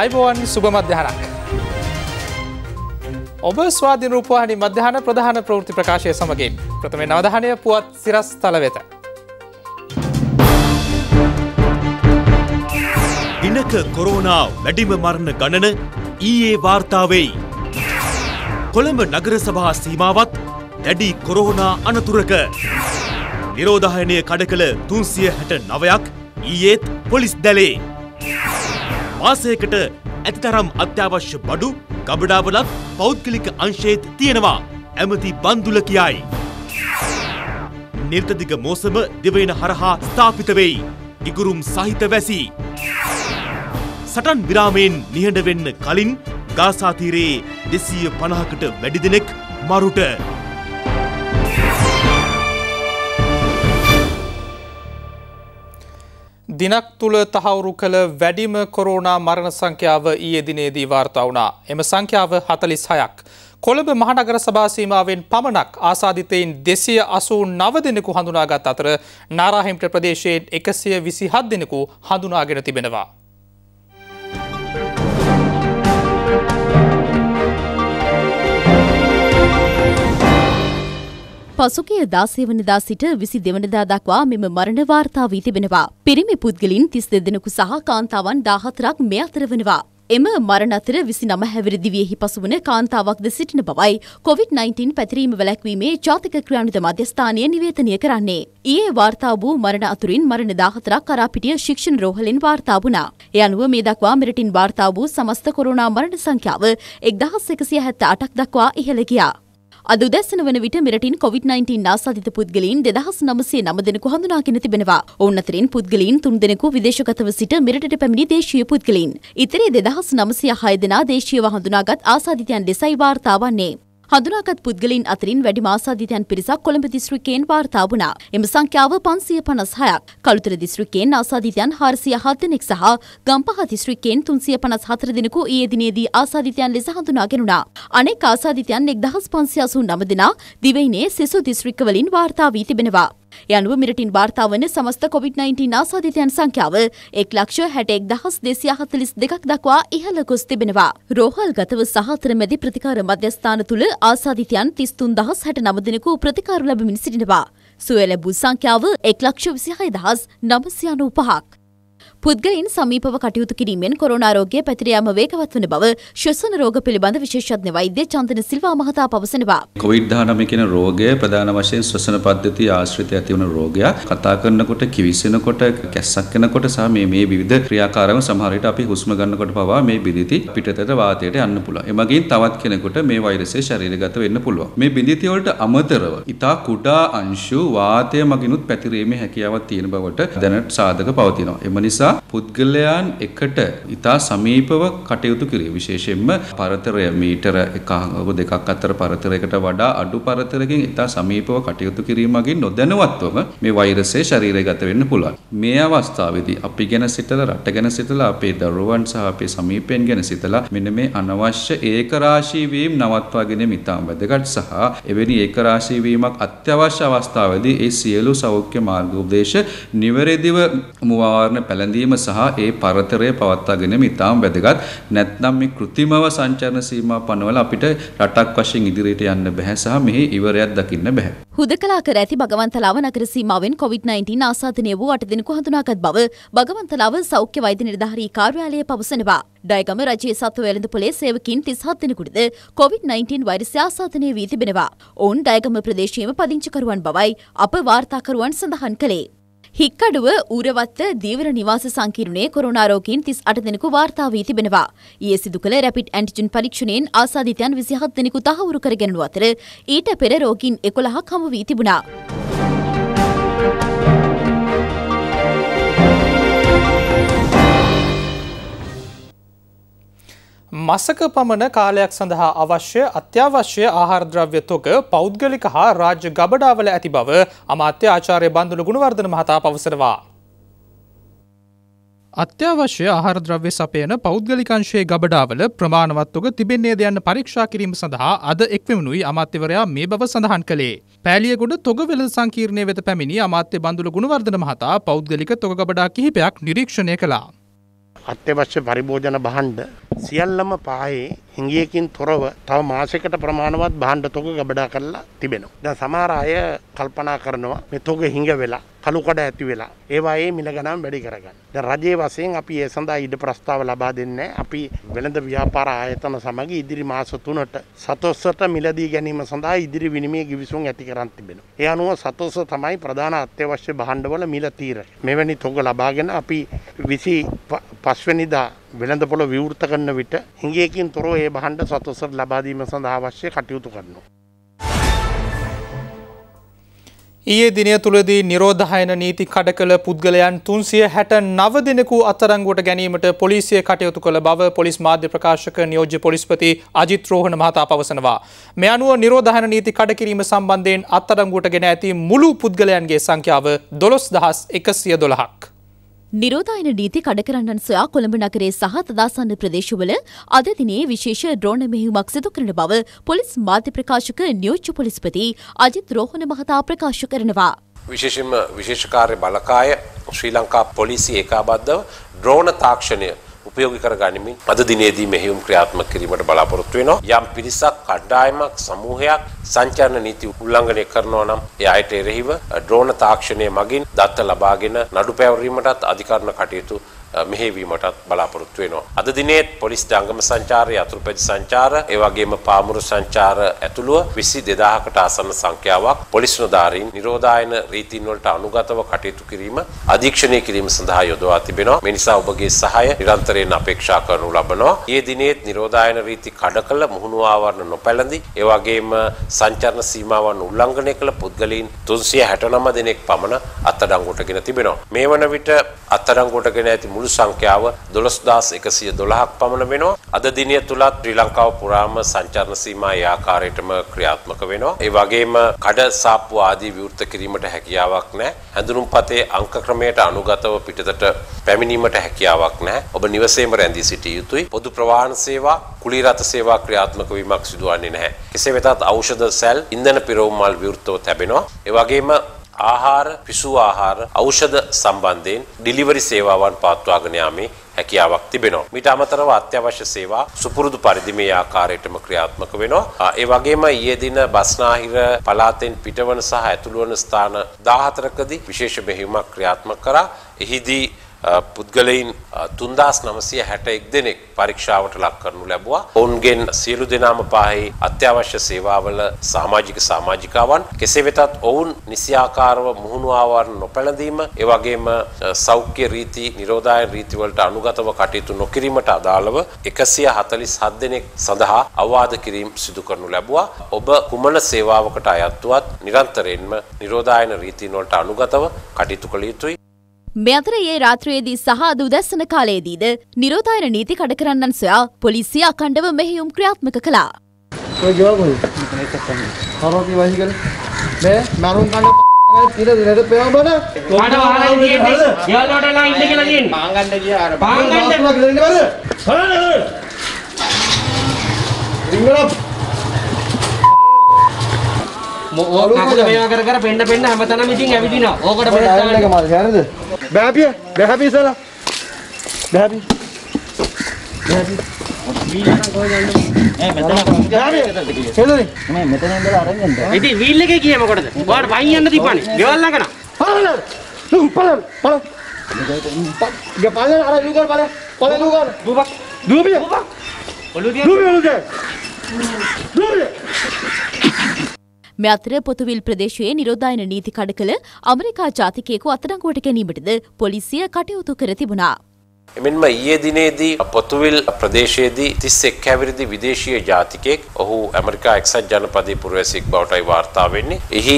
අයිබෝවන් සුභ මධ්‍යහනක්. ඔබ ස්වාධන රූපවාහනි මධ්‍යහන ප්‍රධාන ප්‍රෘති ප්‍රකාශය සමගින් ප්‍රථම නවධානය පුවත් සිරස් තල වෙත. දිනක කොරෝනා වැඩිම මරණ ගණන ඊයේ වාර්තාවෙයි. කොළඹ නගර සභා සීමාවත් දැඩි කොරෝනා අනතුරක. නිරෝධහනය කඩ කළ තුන්සිය හැට නවයක් ඊයේත් පොලිස් දැලේ. මාසයකට ඇතිතරම් අත්‍යවශ්‍ය බඩු ගබඩාවලත් පෞද්ගලික අංශයේත් තියෙනවා ඇමති බන්දුල කියයි. නිර්තදිග මෝසම දිවයින හරහා ස්ථාපිත වෙයි. ඉගුරුම් සහිත වැසි. සටන් විරාමයෙන් නිහඬ වෙන්න කලින් ගාසා තීරයේ 250කට වැඩි දෙනෙක් මරුට දිනක් තුළ තහවුරු කළ වැඩිම කොරෝනා මරණ සංඛ්‍යාව ඊයේ දිනේදී වාර්තා වුණා. එම සංඛ්‍යාව 46ක්. කොළඹ මහනගර සභා සීමාවෙන් පමණක් ආසාදිතයින් 289 දෙනෙකු හඳුනාගත් අතර නාරාහෙම්ට ප්‍රදේශයෙන් 127 දෙනෙකු හඳුනාගෙන තිබෙනවා. පසුගිය දාසේවනදා සිට විසි දෙවනදා දක්වා මෙම මරණ වාර්තා වී තිබෙනවා. පිරිමි පුද්ගලින් තිස් දෙදෙනෙකු සහ කාන්තාවන් දාහතරක් මෙ අතර වනවා. එම මරණ අතර විසි නම හැවිරිදිවියෙහි පසුවන කාන්තාවක්ද සිටින බවයි COොVID-19 පැතිරීම වැලැක්වීමේ ජාතික ක්‍රියාණුද මධ්‍යස්ථානය නිවේතනය කරන්නේ. ඒ වාර්තා වූ මරණ අතුරින් මරණ දාහතරක් කරාපිටිය ශික්ෂණ රෝහලෙන් වාර්තා වුණා. එ අනුව මේ දක්වා මෙරටින් වාර්තා වූ සමස්ත කොරුණා මරණ සංඛ්‍යාව එක්දහස් එකසිය හැත්ත අටක් දක්වා ඉහළ ගියා. අද උදැසන වන විට මෙරටින් කොවිD-19 ආසාධිත පුද්ගලයන් 2909 දෙනෙකු හඳුනාගෙන තිබෙනවා. ඔවුන් අතරින් පුද්ගලයන් 3 දෙනෙකු විදේශගතව සිට මෙරටට පැමිණි දේශීය පුද්ගලයන්. ඉතරේ 2906 දෙනා දේශීයව හඳුනාගත් ආසාධිතයන් ලෙසයි වාර්තා වන්නේ. හඳුනාගත් පුද්ගලින් අතරින් වැඩි මාසාධිතයන් පිරිසක් කොළඹ දිස්ත්‍රික්කයෙන් වාර්තා වුණා. එම සංඛ්‍යාව 556ක්. කළුතර දිස්ත්‍රික්කයෙන් ආසාධිතයන් 407 දෙනෙක් සහ ගම්පහ දිස්ත්‍රික්කයෙන් 354 දෙනෙකු ඊයේ දිනේදී ආසාධිතයන් ලෙස හඳුනාගෙනුණා. අනෙක් ආසාධිතයන් 1589 දෙනා දිවයිනේ සෙසු දිස්ත්‍රික්ක වලින් වාර්තා වී තිබෙනවා. යනුව මිරටින් වාර්තා වන සමස්ත කොවිD-19 ආසාධිතයන් සංඛ්‍යාව එක් ලක්ෂ හැටෙක් දහස් දෙසිය හතලිස් දෙකක් දක්වා ඉහළ ගොස් තිබෙනවා. රෝහල් ගතව සහතර මැදි ප්‍රතිකාර මධ්‍යස්ථාන තුළ ආසාධිතයන් තිස්තුන් දහස් හැට නමදිනකු ප්‍රතිකාර ලැබමින් සිටිනවා. සුවලැබූ සංඛ්‍යාව එක් ලක්ෂ විසිහයි දහස් නමසියනූ පහක්. පුද්ගලින් සමීපව කටයුතු කිරීමෙන් කොරෝනාරෝගය පැතිරයාම වේගවත් වන බව ශ්වසන රෝග පිළිබඳ විශේෂඥ වෛද්‍ය චන්දන සිල්වා මහතා පවසනවා. කොවිඩ්-19 කියන රෝගය ප්‍රධාන වශයෙන් ශ්වසන පද්ධතිය ආශ්‍රිත ඇති වන රෝගයක්. කතා කරනකොට කිවිසෙනකොට කැස්සක් වෙනකොට සහ මේ මේ විවිධ ක්‍රියාකාරකම් සමහර විට අපි හුස්ම ගන්නකොට පවා මේ බිඳිති පිටතට වාතයට යන්න පුළුවන්. එමගින් තවත් කෙනෙකුට මේ වෛරසය ශරීරගත වෙන්න පුළුවන්. මේ බිඳිති වලට අමතරව ඊටා කුඩා අංශු වාතය මගිනුත් පැතිරීමේ හැකියාවක් තියෙන බවට දැනට සාධක පවතිනවා. එම නිසා නිසා පුද්ගලයන් එකට ඉතා සමීපව කටයුතු කිරීම විශේෂයෙන්ම පරතරය මීටර එකක් දෙකක් අතර පරතරයකට වඩා අඩු පරතරකින් ඉතා සමීපව කටයුතු කිරීමකින් නොදැනුවත්වම මේ වෛරසය ශරීරගත වෙන්න පුළුවන්. මේ අවස්ථාවේදී අපි ගැන සිතලා රට ගැන සිතලා අපේ දරුවන් සහ අපේ සමීපයන් ගැන සිතලා මෙන්න මේ අනවශ්‍ය ඒකරාශී වීම නවත්වා ගැනීම ඉතාම වැදගත් සහ එවැනි ඒකරාශී වීමක් අත්‍යවශ්‍ය අවස්ථාවේදී ඒ සියලු සෞඛ්‍ය මාර්ගෝපදේශ නිවැරදිව මුවාවරණ පැලඳිය ගැනීම සහ ඒ පරතරය පවත්වා ගැනීම ඉතාම වැදගත්. නැත්නම් මේ કૃතිමව සංචරණ සීමා පනවල අපිට රටක් වශයෙන් ඉදිරියට යන්න බැහැ සහ මෙහි ඉවරයක් දකින්න බැහැ. හුදකලා කර ඇති භගවන්තලාව නගර සීමාවෙන් COVID-19 ආසාදනය වූ 8 දිනක හඳුනාගත් බව භගවන්තලාව සෞඛ්‍ය වෛද්‍ය නිලධාරී කාර්යාලය පවසනවා. ඩයගම රජයේ සත්ව වෙළඳ පොලේ සේවකින් 37 දිනකුටද COVID-19 වෛරසය ආසාදනය වී තිබෙනවා. ඔවුන් ඩයගම ප්‍රදේශයේම පදිංචිකරුවන් බවයි අප වාර්තාකරුවන් සඳහන් කළේ. හික්කඩුව ඌරවත්ත දීවර නිවාස සංකීර්ණයේ කොරෝනා රෝගීන් 38 දෙනෙකු වාර්තා වී තිබෙනවා. ඊයේ සිදු කළ රැපිඩ් ඇන්ටිජන් පරීක්ෂණයෙන් ආසාදිතයන් 27 දෙනෙකු තහවුරු කර ගැනුණු අතර ඊට පෙර රෝගීන් 11ක් හමු වී තිබුණා. මසක පමණ කාලයක් සඳහා අවශ්‍ය අත්‍යවශ්‍ය ආහාරද්‍රව්‍ය තොග පෞද්ගලික හා රාජ්‍ය ගබඩාවල ඇති බව අමාත්‍ය ආචාරය බන්ඳුල ගුණවර්ධන මහතා පවසනවා. අත්‍යවශ්‍ය ආහාරද්‍රව්‍ය සපයන පෞද්ගලිකංශයේ ගබඩාවල ප්‍රමාණවත්වක තිබෙන්නේ දයන්න පරීක්ෂා කිරීම සඳහා අද එක්වමුණුයි අමාත්‍යවරයා මේ බව සඳහන් කළේ. පෑලියගොඩ තොග වෙළඳ සංකීර්ණය වෙත පැමිණි අමාත්‍ය බඳුල ගුණවර්ධන මහතා පෞද්ගලික තොග ගබඩා කිහිපයක් නිරීක්ෂණය කළා. අත්‍යවශ්‍ය පරිභෝජන භාණ්ඩ සියල්ලම පායේ හිඟියකින් තොරව තව මාසයකට ප්‍රමාණවත් භාණ්ඩ තොග ගබඩා කරලා තිබෙනවා. දැන් සමහර අය කල්පනා කරනවා මේ තොග හිඟ වෙලා කළුකඩ ඇති වෙලා ඒවායේ මිල ගණන් වැඩි කරගන්න. දැන් රජයේ වශයෙන් අපි ඒ සඳහා ඉද ප්‍රස්තාව ලබා දෙන්නේ අපි වෙළඳ ව්‍යාපාර ආයතන සමග ඉදිරි මාස 3ට සතොස්සට මිලදී ගැනීම සඳහා ඉදිරි විනිමය ගිවිසුම් ඇති කරන් තිබෙනවා. ඒ අනුව සතොස්ස තමයි ප්‍රධාන අත්‍යවශ්‍ය භාණ්ඩවල මිල තීරය. මෙවැනි තොග ලබාගෙන අපි 25 වෙනිදා වෙළඳ පොළ විවෘත කරන විට හිඟයකින් තොරව ඒ භාණ්ඩ සතොස්සට ලබා දීම සඳහා අවශ්‍ය කටයුතු කරනවා. ඊයේ දිනය තුළදී නිරෝධහයන නීති කඩ කළ පුද්ගලයන් තුන්සිය හැට නව දෙනෙකු අත්තරංගුවට ගැනීමට පොලිසිය කටයුතු කළ බව පොලිස් මාධ්‍ය ප්‍රකාශක නියෝජ්‍ය පොලිස්පති අජිත් රෝහණ මහතා පවසනවා. මෙ අනුව නිරෝධහන නීති කඩකිරීම සම්බන්ධයෙන් අත්තරංගුවට ගෙන ඇති මුළු පුද්ගලයන්ගේ සංඛ්‍යාව දොළොස් දහස් එකසිය දොළහක්. නිරෝධායන නීති කඩකරන්නන් සොයා කොළඹ නගරේ සහ තදාසන්න ප්‍රදේශවල අද දිනේ විශේෂ ඩ්‍රෝන මෙහිමක් සිදු කරන බව පොලිස් මාධ්‍ය ප්‍රකාශක නියෝජ්‍ය පොලිස්පති අජිත් රෝහණ මහතා ප්‍රකාශ කරනවා. විශේෂයෙන්ම විශේෂ කාර්ය බලකාය ශ්‍රී ලංකා පොලිසිය ඒකාබද්ධව ඩ්‍රෝන තාක්ෂණය උපයෝගී කර ගනිමින් අද දිනේදී මෙහෙයුම් ක්‍රියාත්මක කිරීමට බලාපොරොත්තු වෙනවා. යම් පිරිසක් කණ්ඩායමක් සමූහයක් සංචාරණ නීති උල්ලංඝනය කරනවා නම් ඒ අයට එරෙහිව ඩ්‍රෝන තාක්ෂණය මගින් දත්ත ලබාගෙන නඩු පැවරීමටත් අධිකරණ කටයුතු මෙහෙවීමටත් බලාපොරොත්තු වෙනවා. අද දිනේත් පොලිස් ජංගම සංචාරය, අතුරුපැදි සංචාර, ඒ වගේම පාමුරු සංචාර ඇතුළුව 22000කට ආසන්න සංඛ්‍යාවක් පොලිස් නිලධාරීන් නිරෝධායන රීතින් වලට අනුගතව කටයුතු කිරීම, අධීක්ෂණය කිරීම සඳහා යොදවා තිබෙනවා. මේ නිසා ඔබගේ සහාය නිරන්තරයෙන් අපේක්ෂා කරනු ලබනවා. ඊයේ දිනේත් නිරෝධායන රීති කඩකල මුහුණු ආවරණ නොපැළඳි, ඒ වගේම සංචාරන සීමාවන් උල්ලංඝනය කළ පුද්ගලයන් 369 දෙනෙක් පමණ අත්අඩංගුවටගෙන තිබෙනවා. මේ වන විට අත්අඩංගුවටගෙන ඇති මුල් මුළු සංඛ්‍යාව 12112ක් පමණ වෙනවා. අද දිනය තුලත් ශ්‍රී ලංකාව පුරාම සංචාරන සීමා ඒ ආකාරයටම ක්‍රියාත්මක වෙනවා. ඒ වගේම කඩ සාප්පු ආදී විවෘත කිරීමට හැකියාවක් නැහැ. හැඳුනුම්පතේ අංක ක්‍රමයට අනුගතව පිටතට පැමිණීමට හැකියාවක් නැහැ. ඔබ නිවසේම රැඳී සිටිය යුතුයි. පොදු ප්‍රවාහන සේවා, කුලී රථ සේවා ක්‍රියාත්මක වීමක් සිදුවන්නේ නැහැ. කෙසේ වෙතත් ඖෂධ සැල්, ඉන්ධන පිරවුම් මල් විවෘතව තැබෙනවා. ඒ වගේම ආහාර, පිසු ආහාර, ඖෂධ සම්බන්ධයෙන් ඩිලිවරි සේවාවන් පවත්වාගෙන යාමේ හැකියාවක් තිබෙනවා. මීට අමතරව අත්‍යවශ්‍ය සේවා සුපුරුදු පරිදි මේ ආකාරයටම ක්‍රියාත්මක වෙනවා. ඒ වගේම ඊයේ දින බස්නාහිර පළාතෙන් පිටවන සහ ඇතුළු වන ස්ථාන 14කදී විශේෂ මෙහෙයුමක් ක්‍රියාත්මක කරා. එහිදී පුද්ගලයින් තුන්දස් නමසය හැට එක් දෙනෙක් පරීක්ෂාවට ලක් කරනු ලැබවා ඔවුන්ගෙන් සියලු දෙනාම පාහි අත්‍යවශ්‍ය සේවාවල සාමාජික සාමාජිකාවන් කෙසේ වෙතත් ඔවුන් නිසියාකාරව මුහුණුවාවර නොපැළඳීම ඒවගේම සෞඛ්‍ය රීති නිරෝධායන රීතිවලට අනුගතව කටයුතු නොකිරීමට අදාළව එකසිය හතලිස් හත් දෙනෙක් සඳහා අවවාද කිරීම් සිදු කරනු ලැබවා ඔබ කුමන සේවාවකට අයත්තුවත් නිරන්තරයෙන්ම නිරෝධායන රීතිනොලට අනුගතව කටයුතු කළ යුතුයි මෙතර ඒ රාත්‍රයේදී සහ අද උදැස්සන කාලයේදීද නිරෝධායන නීති කඩකරන්නන් සොයා පොලිසිය අකණ්ඩව මෙහෙයුම් ක්‍රියාත්මක කළා. ඔය ගෙවල් කොහෙද? මේක තමයි. හරෝපි වහි කරේ. මේ මරුන් කන්න ඊට දිනට පේවබන කාට වහලා තියෙන්නේ යාළුවට ලා ඉන්න කියලා තියෙන්නේ පාංගන්න ගියා අර පාංගන්න කියලා ඉන්නවද හරහර ඉන්නවද මොකද මේවා කර කර පෙන්න පෙන්න හැමතැනම ඉතින් ඇවිදිනවා. ඕකට බලන්න එක මල් හරිද? බෑපිය. බෑපිය ඉසලා. බෑපිය. බෑපිය. ඉතින් වීල් එකේ ගියේ මොකටද? ඔයාලට පහින් යන්න තිබ්බනේ. ගෙවල් ළඟන. පලන. ලු පලන. පලන. ගපලන අර ලුගල් පලන. පලන ලුගල්. දුබක්. දුබිය. දුබක්. ඔලුදිය. දුබිය ඔලුදිය. දුබිය. මේ අතර පොතුවිල් ප්‍රදේශයේ නිරෝධායන නීති කඩකල අමරිකා ජාතිකයෙකු අත්අඩංගුවට ගැනීමටද පොලිසිය කටයුතු කර තිබුණා. එමෙන්ම ඊයේ දිනේදී පොතුවිල් ප්‍රදේශයේදී 31 හැවිරිදි විදේශීය ජාතිකයෙක් ඔහු ඇමරිකා එක්සත් ජනපදයේ පුරවැසියෙක් බවටයි වාර්තා වෙන්නේ. එහි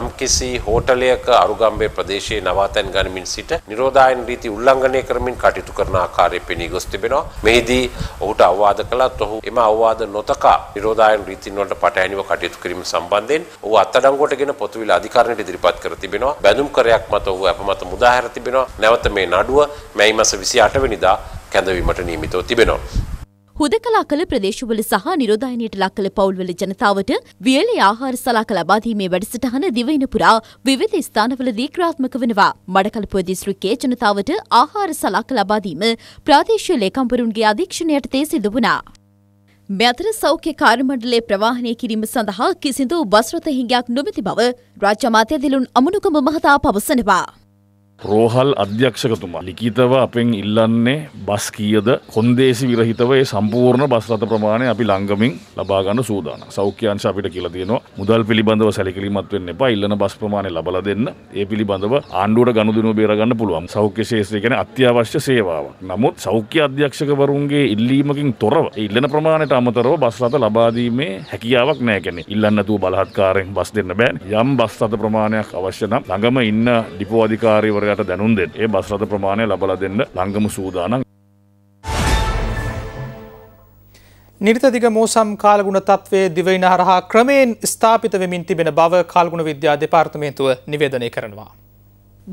යම්කිසි හෝටලයක අරුගම්බේ ප්‍රදේශයේ නවාතැන් ගනිමින් සිට නිරෝධායන රීති උල්ලංඝනය කරමින් කටයුතු කරන ආකාරය පෙනී ගොස් තිබෙනවා. මෙහිදී ඔහුට අවවාද කළත් ඔහු එම අවවාද නොතකා නිරෝධායන රීතින් වලට පටහැනිව කටයුතු කිරීම සම්බන්ධයෙන් ඔහු අත්අඩංගුවටගෙන පොතුවිල් අධිකරණයට ඉදිරිපත් කර තිබෙනවා. බැඳුම් කරයක් මත ඔහු අපමත මුදාහැර තිබෙනවා. නැවත මේ නඩුව මැයි මාස 26 28 වෙනිදා කැඳවීමට නියමිතව තිබෙනවා. හුදකලා කළ ප්‍රදේශවල සහ නිරෝධායනයට ලක් කළ පවුල්වල ජනතාවට වියලේ ආහාර සලාක ලබා දීමේ වැඩසටහන දිවයින පුරා විවිධ ස්ථානවලදී ක්‍රියාත්මක වෙනවා. මඩකලපුව දිස්ත්‍රික්කයේ ජනතාවට ආහාර සලාක ලබා දීම ප්‍රාදේශීය ලේකම්වරුන්ගේ අධීක්ෂණයටතේ සිදු වුණා. මෙතර සෞඛ්‍ය කාර්මණ්ඩලේ ප්‍රවාහනය කිරීම සඳහා කිසිදු බස්රත හිඟයක් නොමැති බව රාජ්‍ය මාත්‍ය දිලුන් අමනුකම මහතා පවසනවා. රෝහල් අධ්‍යක්ෂකතුමා ලිකිතව අපෙන් ඉල්ලන්නේ බස් කියද කොන්දේසි විරහිතව ඒ සම්පූර්ණ බස් රථ ප්‍රමාණය අපි ළඟමින් ලබා ගන්න සූදාන. සෞඛ්‍යංශ අපිට කියලා තියෙනවා මුදල් පිළිබඳව සැලකිලිමත් වෙන්න එපා. ඉල්ලන බස් ප්‍රමාණය ලබලා දෙන්න. ඒ පිළිබඳව ආණ්ඩුවට ගනුදෙනුව බේර ගන්න පුළුවන්. සෞඛ්‍ය ශාස්ත්‍රය කියන්නේ අත්‍යවශ්‍ය සේවාවක්. නමුත් සෞඛ්‍ය අධ්‍යක්ෂකවරුන්ගේ ඉල්ලීමකින් තොරව ඉල්ලන ප්‍රමාණයට අමතරව බස් රථ ලබා දීමේ හැකියාවක් නැහැ කියන්නේ. ඉල්ලන්න නැතුව බලහත්කාරයෙන් බස් දෙන්න බෑනේ. යම් බස් රථ ප්‍රමාණයක් අවශ්‍ය නම් ළඟම ඉන්න ඩිපෝ අධිකාරීවරු මහත්මවරයාට දැනුම් දෙන්න. ඒ බස් රථ ප්‍රමාණය ලබලා දෙන්න ලංගම සූදානම්. නිර්තදිග මෝසම් කාලගුණ තත්වේ දිවයින හරහා ක්‍රමයෙන් ස්ථාපිත වෙමින් තිබෙන බව කාල්ගුණ විද්‍යා දෙපාර්තමේන්තුව නිවේදනය කරනවා.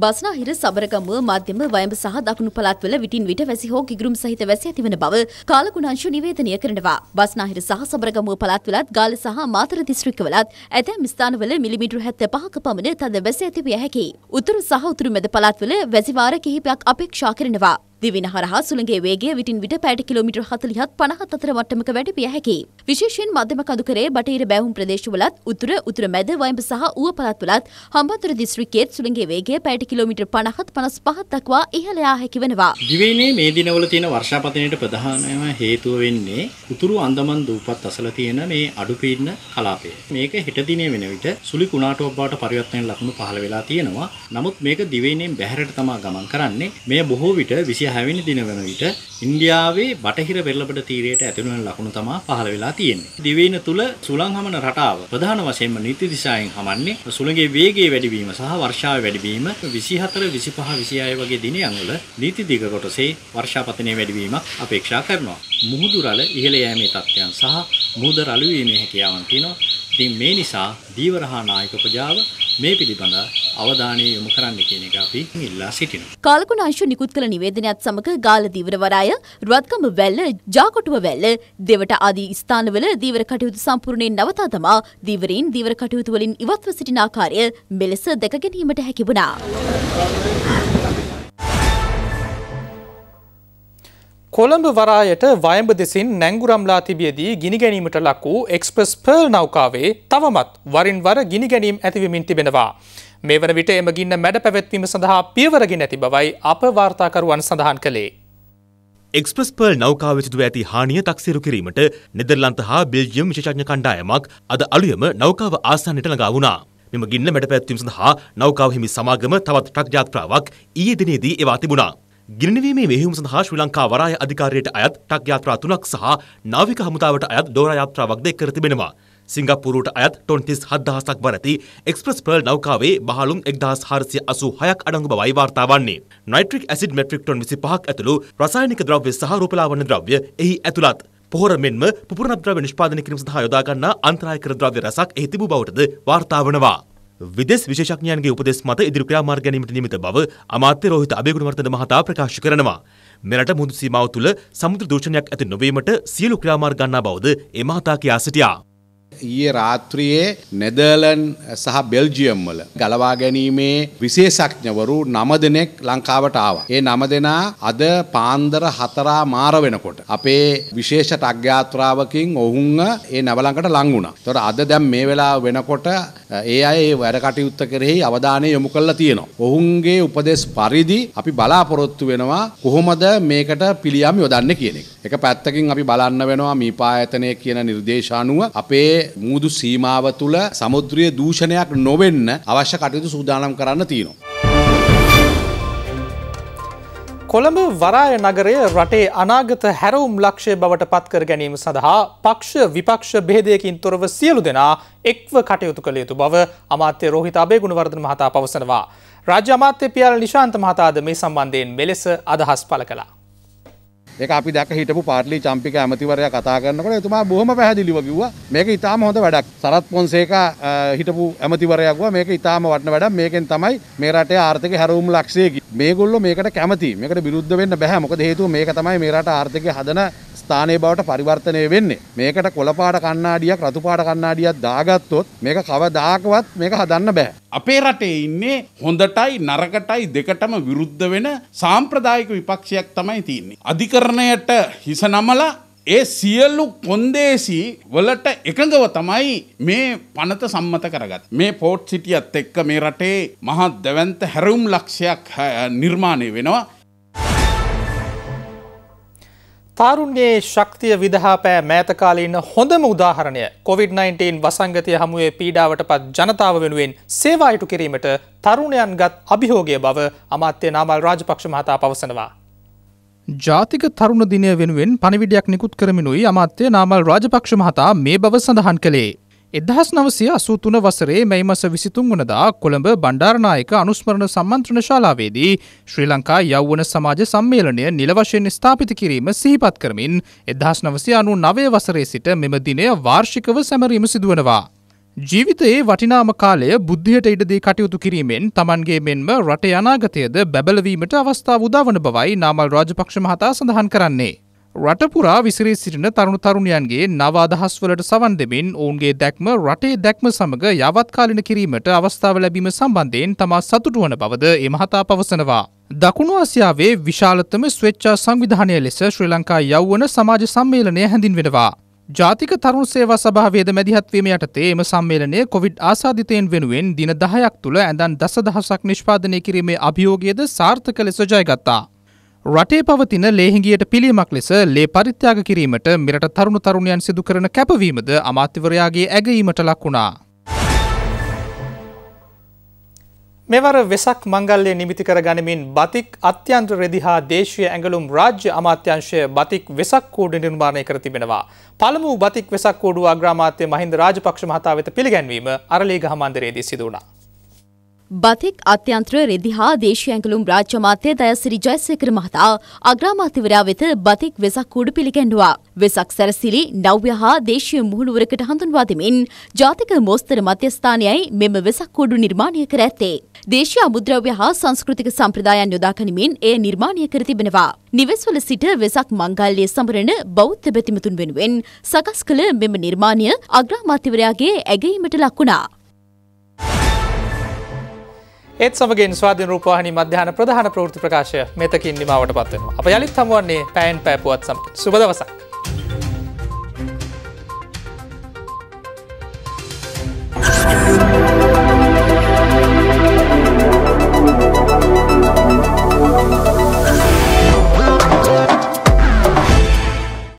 බස්නාහිර සබරගමුව මධ්‍යම වයඹ සහ දකුණු පළාත්වල විටින් විට වැසි හෝ ගිගුරුම් සහිත වැසි ඇතිවන බව කාලගුණංශු නිවේදනය කරනවා. බස්නාහිර සහ සබරගමුව පළාත්වලත් ගාල සහ මාතර දිස්ත්‍රික්කවලත් ඇතැම් ස්ථානවල මිලිමීටර 75ක පමණ තද වැසි ඇතිවිය හැකියි. උතුරු සහ උතුරු මැද පළාත්වල වැසි වාර කිහිපයක් අපේක්ෂා කරනවා. දිවින හරහා සුළඟේ වේගය විටින් විට පැයට කිලෝමීටර් 40ත් 50ත් අතර වට්ටමක වැඩිවිය හැකියි. විශේෂයෙන් මධ්‍යම කඳුකරයේ බටහිර බැවුම් ප්‍රදේශවලත් උතුර උතුර මැද වයඹ සහ ඌව පළාත්වලත් හම්බන්තොට දිස්ත්‍රික්කයේ සුළඟේ වේගය පැයට කිලෝමීටර් 50ත් 55ක් දක්වා ඉහළ යා හැකි වෙනවා. දිවයිනේ මේ දිනවල තියෙන වර්ෂාපතනයට ප්‍රධානම හේතුව වෙන්නේ උතුරු අන්දමන් දූපත් අසල තියෙන මේ අඩු පීඩන කලාපය. මේක හෙට දිනේ වෙන විට සුළි කුණාටුවක් බවට පරිවර්තන ලකුණු පහළ වෙලා තියෙනවා. නමුත් මේක දිවයිනේ බැහැරට තමා ගමන් කරන්නේ. මේ බොහෝ විට 26 හැවිනි දිනවන විට ඉන්දියාවේ බටහිර වෙරළපට තීරයට ඇතුළුවන ලකුණු තමා පහළ වෙලා තියෙන්නේ. දිවයින තුල සුළං හමන රටාව ප්‍රධාන වශයෙන්ම නීති දිශාවෙන් හමන්නේ සුළඟේ වේගයේ වැඩිවීම සහ වර්ෂාවේ වැඩිවීම 24, 25, 26 වගේ දිනයන් වල නීති දිග කොටසේ වර්ෂාපතනයේ වැඩිවීමක් අපේක්ෂා කරනවා. මුහුදු රළ ඉහළ යෑමේ තත්ත්වයන් සහ මුහුද රළු වීමේ හැකියාවන් තියෙනවා. ඉතින් මේ නිසා දීවරහා නායක ප්‍රජාව මේ පිළිබඳ අවධානය යොමු කරන්න කියන එක අපි ඉල්ලා සිටිනවා. කාලකුණ අංශු නිකුත් කළ නිවේදනයත් සමග ගාල දීවරවරාය, රුවත්කම වැල්ල, ජාකොටුව වැල්ල, දෙවට ආදී ස්ථානවල දීවර කටයුතු සම්පූර්ණයෙන් නවතා තමා දීවරයින් දීවර කටයුතු වලින් ඉවත්ව සිටින ආකාරය මෙලෙස දැක ගැනීමට හැකි වුණා. කොළඹ වරායට වයඹ දෙසින් නැංගුරම්ලා තිබියදී ගිනි ගැනීමට ලක් වූ එක්ස්පස් පර්ල් නෞකාවේ තවමත් වරින් වර ගිනි ගැනීම් ඇතිවමින් තිබෙනවා. මේ වන විට එම ගින්න මැඩ පැවැත්වීම සඳහා පියවරගෙන ඇති බවයි අප වාර්තාකරුවන් සඳහන් කළේ. එක්ස්පස් පර්ල් නෞකාව සිදුව ඇති හානිය තක්සිරු කිරීමට නෙදර්ලන්ත හා බෙල්ජියම් විශෂඥ කණ්ඩායමක් අද අලුයම නෞකාව ආසන්නයට ළඟා වුණා. මෙම ගින්න මැඩ පැවැත්වීම සඳහා නෞකාව හිමි සමාගම තවත් ට්‍රක් යාත්‍රාවක් ඊයේ දිනේදී ඒවා තිබුණා. ගිනිවීමේ මෙහිුම් සඳහා ශ්‍රී ලංකා වරාය අධිකාරියට අයත් ටක් යාත්‍රා තුනක් සහ නාවික හමුදාවට අයත් ඩෝරා යාත්‍රාවක් දෙක කර තිබෙනවා. සිංගප්පූරුවට අයත් ටොන් තිස් හත්දහසක් වරති එක්ස්ප්‍රස් පර්ල් නෞකාවේ බහලුම් එක්දහස් හාරසිය අසූ හයක් අඩංගු බවයි වාර්තා වන්නේ. නයිට්‍රික් ඇසිඩ් මෙට්‍රික් ටොන් විසි පහක් ඇතුළු රසායනික ද්‍රව්‍ය සහ රූපලාවන ද්‍රව්‍ය එහි ඇතුළත්. පොහොර මෙන්ම පුපුරණ ද්‍රව්‍ය නිෂ්පාදනය කිරීම සඳහා යොදා ගන්නා අන්තරායකර ද්‍රව්‍ය රසක් එහි තිබූ බවටද වාර්තා වනවා. විදෙස් විශේෂඥයන්ගේ උපදෙස් මත ඉදිරි ක්‍රියාමාර්ග ගැනීමට නියමිත බව අමාත්‍ය රෝහිත අබේගුණවර්ධන මහතා ප්‍රකාශ කරනවා. මෙරට මුහුදු සීමාව තුළ සමුද්‍ර දූෂණයක් ඇති නොවීමට සියලු ක්‍රියාමාර්ග ගන්නා බවද ඒ මහතා කියා සිටියා. ඊයේ රාත්‍රියේ නෙදර්ලන් සහ බෙල්ජියම් වල ගලවා ගැනීමේ විශේෂඥවරු 9 දෙනෙක් ලංකාවට ආවා. ඒ 9 දෙනා අද පාන්දර 4 මාර වෙනකොට අපේ විශේෂ ටග්යාත්‍රාවකින් ඔවුන්ව ඒ නැවලංකට ලං වුණා. ඒතකොට අද දැන් මේ වෙලාව වෙනකොට ඒ අය ඒ වැඩ කටයුත්ත කෙරෙහි අවධානය යොමු කරලා තියෙනවා. ඔවුන්ගේ උපදෙස් පරිදි අපි බලාපොරොත්තු වෙනවා කොහොමද මේකට පිළියම් යොදන්නේ කියන එක. එක පැත්තකින් අපි බලන්න වෙනවා මීපායතනය කියන නිර්දේශ අනුව අපේ මුහුදු සීමාව තුළ සමුද්‍රිය දූෂණයක් නොවෙන්න අවශ්‍ය කටයුතු සූදානම් කරන්න තියෙනවා. කොළඹ වරාය නගරය රටේ අනාගත හැරවුම් ලක්ෂය බවට පත්කර ගැනීම සඳහා පක්ෂ විපක්ෂ බේදයකින් තොරව සියලු දෙනා එක්ව කටයුතු කළ යුතු බව අමාත්‍ය රෝහිත අබේ ගුණවර්ධන මහතා පවසනවා. රාජ්‍ය අමාත්‍ය පියාල නිශාන්ත මහතාද මේ සම්බන්ධයෙන් මෙලෙස අදහස් පළ කළා. ඒක අපි දැක හිටපු පාර්ලි චම්පික ඇමතිවරයා කතා කරනකොට එතුමා බොහොම පැහැදිලිව කිව්වා මේක ඊටාම හොඳ වැඩක්. සරත් පොන්සේකා හිටපු ඇමතිවරයා කිව්වා මේක ඊටාම වටින වැඩක්. මේකෙන් තමයි මේ රටේ ආර්ථික හැරවුම් ලක්ෂ්‍යය මේගොල්ලෝ මේකට කැමති. මේකට විරුද්ධ වෙන්න බෑ. මොකද හේතුව මේක තමයි මේ රට ආර්ථිකය හදන ස්ථානය බවට පරිවර්තනය වෙන්නේ. මේකට කොළපාට කන්නාඩියක් රතුපාට කන්නාඩියක් දාගත්තොත් මේක කවදාකවත් මේක හදන්න බෑ. අපේ රටේ ඉන්නේ හොඳටයි නරකටයි දෙකටම විරුද්ධ වෙන සාම්ප්‍රදායික විපක්ෂයක් තමයි තියන්නේ. අධිකරණයට හිස නමලා ඒ සියල්ලු කොන්දේසි වලට එකඟව තමයි මේ පනත සම්මත කරගත්. මේ පෝට් සිටියත් එක්ක මේ රටේ මහත් දැවන්ත හැරුම් ලක්ෂයක් නිර්මාණය වෙනවා. තරුණගේ ශක්තිය විදහා පෑ මෑතකාලීන්න හොඳම උදාහරණය COොVID-19 වසංගතය හමුවේ පීඩාවට පත් ජනතාව වෙනුවෙන් සේවායුතු කිරීමට තරුණයන් ගත් අභිහෝගය බව අමාත්‍ය නාමල් රාජපක්ෂ මහතා පවසනවා. ජාතික තරුණ දිනය වෙනුවෙන් පණිවිඩයක් නිකුත් කරමිනුයි අමාත්‍ය නාමල් රාජපක්ෂ මහතා මේ බව සඳහන් කළේ. එදහස් නවසය අසූතුන වසරේ මැයි මස විසිතුන් වනදා කොළඹ බණ්ඩාරනායක අනුස්මරණ සම්මන්ත්‍රණ ශාලාවේදී ශ්‍රී ලංකා යෞවන සමාජ සම්මේලනය නිල වශයෙන් ස්ථාපිත කිරීම සීපත් කරමින් එදහස් නවසය අනු නවය වසරේ සිට මෙම දිනය වාර්ෂිකව සැමරීම සිදුවනවා. ජීවිතයේ වටිනාම කාලය බුද්ධියට ඉඩදී කටයුතු කිරීමෙන් තමන්ගේ මෙන්ම රට අනාගතයද බැබලවීමට අවස්ථාව උදාවන බවයි නාමල් රාජපක්ෂ මහතා සඳහන් කරන්නේ. රටපුරා විසිරී සිටින තරුණ තරුණයන්ගේ නව අදහස් වලට සවන් දෙමින් ඔවුන්ගේ දැක්ම රටේ දැක්ම සමග යවත්කාලින කිරීමට අවස්ථාව ලැබීම සම්බන්ධයෙන් තමා සතුටු වන බවද ඒ මහතා පවසනවා. දකුණු ආසියාවේ විශාලතම ස්වේච්ඡා සංවිධානය ලෙස ශ්‍රී ලංකා යෞවන සමාජ සම්මේලනය හැඳින්වෙනවා. ජාතික තරුණ සේවා සභාවේද මැදිහත්වීම යටතේ එම සම්මේලනය කොවිඩ් ආසාධිතයෙන් වෙනුවෙන් දින දහයක් තුළ ඇඳන් දසදහසක් නිෂ්පාදනය කිරීමේ අභියෝගයද සාර්ථක ලෙස ජයගත්තා. රටේ පවතින ලේහිගියට පිළිමක් ලෙස ලේ පරිත්‍යාග කිරීමට මෙරට තරුණු තරුණයන් සිදු කරන කැපවීමද අමාත්‍යවරයාගේ ඇගීමට ලක් වුණා. මෙවර වෙසක් මංගල්ලය නිමිති කර ගනිමින් බතික් අත්‍යන්ත්‍ර රෙදිහා දේශය ඇඟලුම් රාජ්‍ය අමාත්‍යංශය බතික් වෙසක් කෝඩ නිර්මාණය කර තිබෙනවා. පළමු බතික් වෙසක් කෝඩු අග්‍රාමාත්‍ය මහින්ද රාජපක්ෂ මහතා වෙත පිළිගැන්වීම අරලේග හමන්දරයේදී සිදුවනා. බතික් අත්‍යන්ත්‍ර රෙදිහා දේශී ඇඟලුම් රාජ්‍ය මාත්‍ය දයසිරි ජයසේකර මහතා අග්‍රාමාත්‍යවරයා වෙත බතික් වෙසක් කූඩු පිළිගැන්වුවා. වෙසක් සැරසිලි නව්‍ය හා දේශීය මුහුණුවරකට හඳුන්වා දෙමින් ජාතික මෝස්තර මධ්‍යස්ථානයයි මෙම වෙසක් කූඩු නිර්මාණය කර ඇත්තේ. දේශීය අමුද්‍රව්‍ය හා සංස්කෘතික සම්ප්‍රදායන් යොදා ගනිමින් එය නිර්මාණය කර තිබෙනවා. නිවෙස්වල සිට වෙසක් මංගල්‍යය සමරන බෞද්ධ බැතිමතුන් වෙනුවෙන් සකස් කළ මෙම නිර්මාණය අග්‍රාමාත්‍යවරයාගේ ඇගීමට ලක්වුණා. ඒත් සමගේ ස්වාධන රූපවාහනි මධ්‍යාන ප්‍රධාන ප්‍රෘති ප්‍රකාශය මෙතකින් නිමාවට පත්වෙනවා අප යළිත් හමුවන්නේ පැයින් පැපුවත් සම් සුබදවසක්.